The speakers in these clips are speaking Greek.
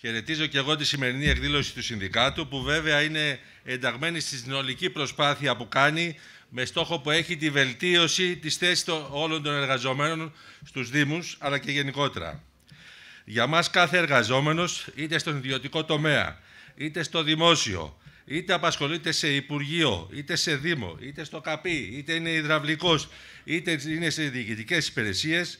Χαιρετίζω και εγώ τη σημερινή εκδήλωση του Συνδικάτου, που βέβαια είναι ενταγμένη στη συνολική προσπάθεια που κάνει με στόχο που έχει τη βελτίωση της θέσης των όλων των εργαζομένων στους Δήμους, αλλά και γενικότερα. Για μας κάθε εργαζόμενος, είτε στον ιδιωτικό τομέα, είτε στο δημόσιο, είτε απασχολείται σε Υπουργείο, είτε σε Δήμο, είτε στο ΚΑΠΗ, είτε είναι υδραυλικός, είτε είναι σε διοικητικές υπηρεσίες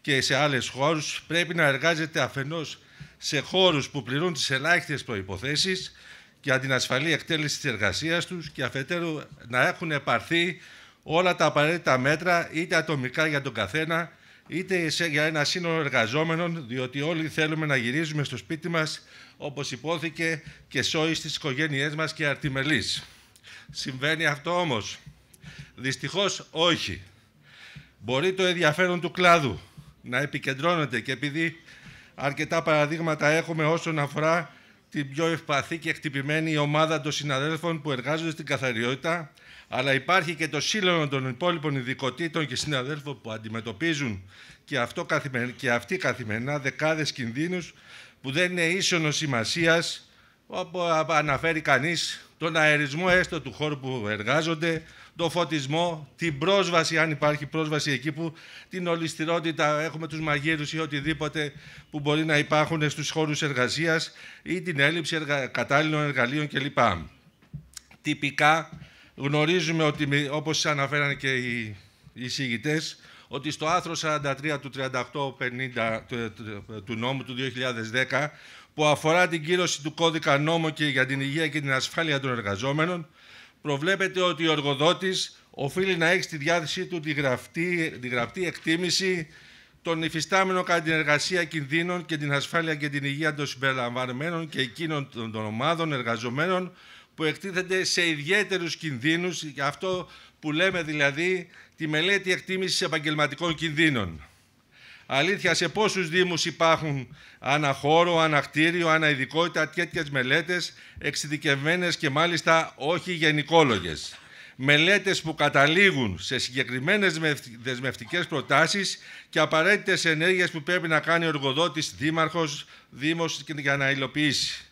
και σε άλλες χώρους, πρέπει να εργάζεται αφενός σε χώρους που πληρούν τις ελάχιστες προϋποθέσεις για την ασφαλή εκτέλεση της εργασίας τους και αφετέρου να έχουν επαρθεί όλα τα απαραίτητα μέτρα είτε ατομικά για τον καθένα είτε για ένα σύνολο εργαζόμενων, διότι όλοι θέλουμε να γυρίζουμε στο σπίτι μας, όπως υπόθηκε και σώοι στις οικογένειές μας και αρτιμελείς. Συμβαίνει αυτό όμως. Δυστυχώς όχι. Μπορεί το ενδιαφέρον του κλάδου να επικεντρώνεται και επειδή αρκετά παραδείγματα έχουμε όσον αφορά την πιο ευπαθή και χτυπημένη ομάδα των συναδέλφων που εργάζονται στην καθαριότητα, αλλά υπάρχει και το σύλλογο των υπόλοιπων ειδικοτήτων και συναδέλφων που αντιμετωπίζουν και, αυτό, και αυτοί καθημερινά δεκάδες κινδύνους που δεν είναι ίσονος σημασίας, όπου αναφέρει κανείς τον αερισμό έστω του χώρου που εργάζονται, το φωτισμό, την πρόσβαση, αν υπάρχει πρόσβαση εκεί που την ολιστηρότητα, έχουμε τους μαγείρους ή οτιδήποτε που μπορεί να υπάρχουν στους χώρους εργασίας ή την έλλειψη κατάλληλων εργαλείων κλπ. Τυπικά γνωρίζουμε ότι, όπως αναφέραν και οι εισηγητές, ότι στο άρθρο 43 του 3850 ε, του νόμου του 2010 που αφορά την κύρωση του κώδικα νόμου και για την υγεία και την ασφάλεια των εργαζόμενων προβλέπεται ότι ο εργοδότης οφείλει να έχει στη διάθεσή του τη γραπτή, τη γραπτή εκτίμηση των υφιστάμενων κατά την εργασία κινδύνων και την ασφάλεια και την υγεία των συμπεριλαμβανομένων και εκείνων των ομάδων εργαζομένων που εκτίθενται σε ιδιαίτερους κινδύνους, αυτό που λέμε δηλαδή τη μελέτη εκτίμησης επαγγελματικών κινδύνων. Αλήθεια, σε πόσους Δήμους υπάρχουν αναχώρο, αναχτήριο, αναειδικότητα τέτοιε μελέτε, εξειδικευμένε μελέτες εξειδικευμένες και μάλιστα όχι γενικόλογες. Μελέτες που καταλήγουν σε συγκεκριμένες δεσμευτικές προτάσεις και απαραίτητες ενέργειες που πρέπει να κάνει ο εργοδότης, δήμαρχος, δήμος για να υλοποιήσει.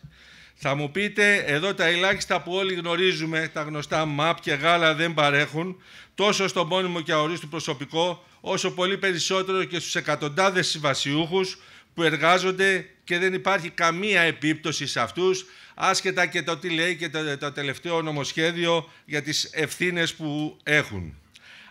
Θα μου πείτε, εδώ τα ελάχιστα που όλοι γνωρίζουμε, τα γνωστά ΜΑΠ και γάλα δεν παρέχουν, τόσο στο μόνιμο και αορίστου προσωπικό, όσο πολύ περισσότερο και στους εκατοντάδες συμβασιούχους που εργάζονται και δεν υπάρχει καμία επίπτωση σε αυτούς, άσχετα και το τι λέει και το, το τελευταίο νομοσχέδιο για τις ευθύνες που έχουν.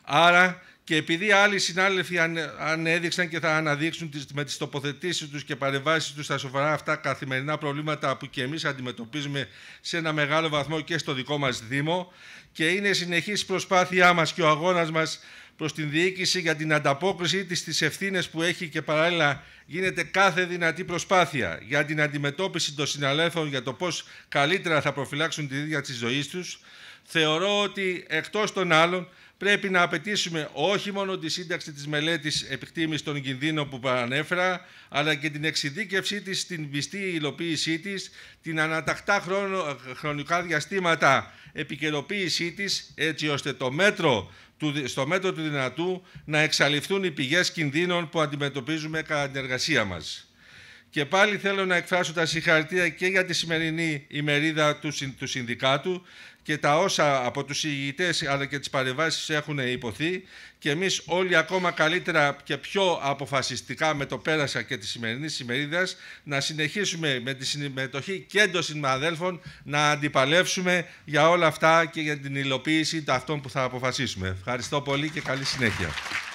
Άρα, και επειδή άλλοι συνάδελφοι ανέδειξαν και θα αναδείξουν με τις τοποθετήσεις τους και παρεμβάσεις τους στα σοβαρά αυτά καθημερινά προβλήματα που και εμείς αντιμετωπίζουμε σε ένα μεγάλο βαθμό και στο δικό μας Δήμο και είναι συνεχής προσπάθειά μας και ο αγώνας μας προς την διοίκηση για την ανταπόκριση της στις ευθύνες που έχει και παράλληλα γίνεται κάθε δυνατή προσπάθεια για την αντιμετώπιση των συναλέφων για το πώς καλύτερα θα προφυλάξουν τη ίδια της ζωής τους, θεωρώ ότι εκτός των άλλων πρέπει να απαιτήσουμε όχι μόνο τη σύνταξη της μελέτης επικτήμης των κινδύνων που παρανέφερα, αλλά και την εξειδίκευσή της στην πιστή υλοποίησή της, την ανατακτά χρονικά διαστήματα επικαιροποίησή της, έτσι ώστε το μέτρο στο μέτρο του δυνατού να εξαλειφθούν οι πηγές κινδύνων που αντιμετωπίζουμε κατά την εργασία μας. Και πάλι θέλω να εκφράσω τα συγχαρητήρια και για τη σημερινή ημερίδα του, του Συνδικάτου και τα όσα από τους ηγητές αλλά και τις παρεμβάσεις έχουν υποθεί και εμείς όλοι ακόμα καλύτερα και πιο αποφασιστικά με το πέρασα και της σημερινής ημερίδας να συνεχίσουμε με τη συμμετοχή και των συμμαδέλφων να αντιπαλεύσουμε για όλα αυτά και για την υλοποίηση αυτών που θα αποφασίσουμε. Ευχαριστώ πολύ και καλή συνέχεια.